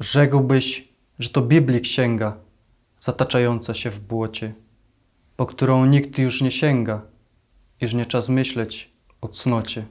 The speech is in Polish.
Rzekłbyś, że to Biblii księga, zataczająca się w błocie, po którą nikt już nie sięga, iż nie czas myśleć o cnocie.